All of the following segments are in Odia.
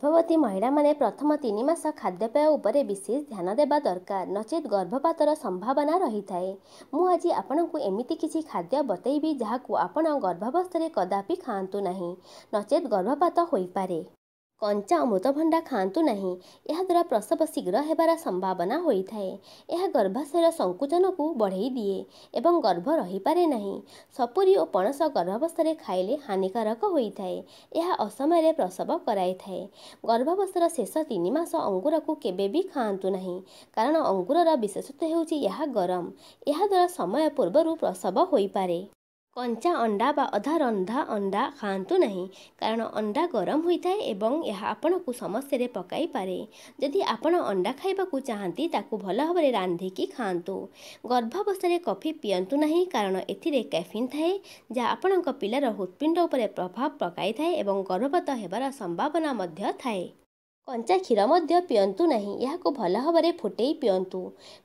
ଗର୍ଭବତୀ ମହିଳାମାନେ ପ୍ରଥମ ତିନି ମାସ ଖାଦ୍ୟପେୟ ଉପରେ ବିଶେଷ ଧ୍ୟାନ ଦେବା ଦରକାର ନଚେତ୍ ଗର୍ଭପାତର ସମ୍ଭାବନା ରହିଥାଏ ମୁଁ ଆଜି ଆପଣଙ୍କୁ ଏମିତି କିଛି ଖାଦ୍ୟ ବତେଇବି ଯାହାକୁ ଆପଣ ଗର୍ଭାବସ୍ଥାରେ କଦାପି ଖାଆନ୍ତୁ ନାହିଁ ନଚେତ୍ ଗର୍ଭପାତ ହୋଇପାରେ କଞ୍ଚା ଅମୃତଭଣ୍ଡା ଖାଆନ୍ତୁ ନାହିଁ ଏହାଦ୍ୱାରା ପ୍ରସବ ଶୀଘ୍ର ହେବାର ସମ୍ଭାବନା ହୋଇଥାଏ ଏହା ଗର୍ଭାଶୟର ସଙ୍କୁଚନକୁ ବଢ଼େଇ ଦିଏ ଏବଂ ଗର୍ଭ ରହିପାରେ ନାହିଁ ସପୁରି ଓ ପଣସ ଗର୍ଭାବସ୍ଥାରେ ଖାଇଲେ ହାନିକାରକ ହୋଇଥାଏ ଏହା ଅସମୟରେ ପ୍ରସବ କରାଇଥାଏ ଗର୍ଭାବସ୍ଥାର ଶେଷ ତିନି ମାସ ଅଙ୍ଗୁରକୁ କେବେ ବି ଖାଆନ୍ତୁ ନାହିଁ କାରଣ ଅଙ୍ଗୁରର ବିଶେଷତ୍ୱ ହେଉଛି ଏହା ଗରମ ଏହାଦ୍ୱାରା ସମୟ ପୂର୍ବରୁ ପ୍ରସବ ହୋଇପାରେ କଞ୍ଚା ଅଣ୍ଡା ବା ଅଧା ରନ୍ଧା ଅଣ୍ଡା ଖାଆନ୍ତୁ ନାହିଁ କାରଣ ଅଣ୍ଡା ଗରମ ହୋଇଥାଏ ଏବଂ ଏହା ଆପଣଙ୍କୁ ସମସ୍ୟାରେ ପକାଇପାରେ ଯଦି ଆପଣ ଅଣ୍ଡା ଖାଇବାକୁ ଚାହାନ୍ତି ତାକୁ ଭଲ ଭାବରେ ରାନ୍ଧିକି ଖାଆନ୍ତୁ ଗର୍ଭାବସ୍ଥାରେ କଫି ପିଅନ୍ତୁ ନାହିଁ କାରଣ ଏଥିରେ କ୍ୟାଫିନ୍ ଥାଏ ଯାହା ଆପଣଙ୍କ ପିଲାର ହୃତ୍ପିଣ୍ଡ ଉପରେ ପ୍ରଭାବ ପକାଇଥାଏ ଏବଂ ଗର୍ଭପାତ ହେବାର ସମ୍ଭାବନା ମଧ୍ୟ ଥାଏ କଞ୍ଚା କ୍ଷୀର ମଧ୍ୟ ପିଅନ୍ତୁ ନାହିଁ ଏହାକୁ ଭଲ ଭାବରେ ଫୁଟେଇ ପିଅନ୍ତୁ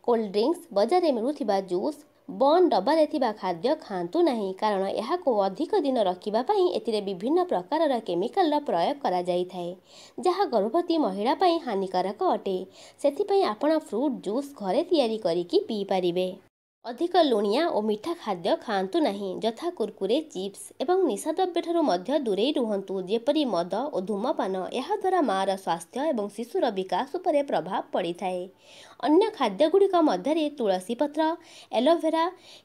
କୋଲ୍ଡ ଡ୍ରିଙ୍କସ୍ ବଜାରରେ ମିଳୁଥିବା ଜୁସ୍ ବନ୍ଦ ଡବାରେ ଥିବା ଖାଦ୍ୟ ଖାଆନ୍ତୁ ନାହିଁ କାରଣ ଏହାକୁ ଅଧିକ ଦିନ ରଖିବା ପାଇଁ ଏଥିରେ ବିଭିନ୍ନ ପ୍ରକାରର କେମିକାଲର ପ୍ରୟୋଗ କରାଯାଇଥାଏ ଯାହା ଗର୍ଭବତୀ ମହିଳା ପାଇଁ ହାନିକାରକ ଅଟେ ସେଥିପାଇଁ ଆପଣ ଫ୍ରୁଟ୍ ଜୁସ୍ ଘରେ ତିଆରି କରିକି ପିଇପାରିବେ ଅଧିକ ଲୁଣିଆ ଓ ମିଠା ଖାଦ୍ୟ ଖାଆନ୍ତୁ ନାହିଁ ଯଥା କୁରକୁରେ ଚିପ୍ସ ଏବଂ ନିଶାଦ୍ରବ୍ୟଠାରୁ ମଧ୍ୟ ଦୂରେଇ ରୁହନ୍ତୁ ଯେପରି ମଦ ଓ ଧୂମପାନ ଏହାଦ୍ୱାରା ମାଆର ସ୍ୱାସ୍ଥ୍ୟ ଏବଂ ଶିଶୁର ବିକାଶ ଉପରେ ପ୍ରଭାବ ପଡ଼ିଥାଏ ଅନ୍ୟ ଖାଦ୍ୟଗୁଡ଼ିକ ମଧ୍ୟରେ ତୁଳସୀ ପତ୍ର ଏଲୋଭେରା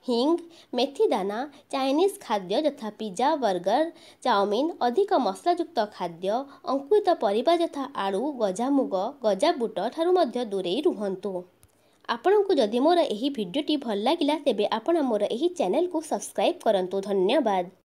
ହିଙ୍ଗ ମେଥିଦାନା ଚାଇନିଜ୍ ଖାଦ୍ୟ ଯଥା ପିଜ୍ଜା ବର୍ଗର ଚାଓମିନ୍ ଅଧିକ ମସଲାଯୁକ୍ତ ଖାଦ୍ୟ ଅଙ୍କୁରିତ ପରିବା ଯଥା ଆଳୁ ଗଜାମୁଗ ଗଜାବୁଟ ଠାରୁ ମଧ୍ୟ ଦୂରେଇ ରୁହନ୍ତୁ आपनंकु जदी मोर एही भिडियो टि भल लागिला तबे आपना मोर एही च्यानल कु सब्सक्राइब करन तो धन्यवाद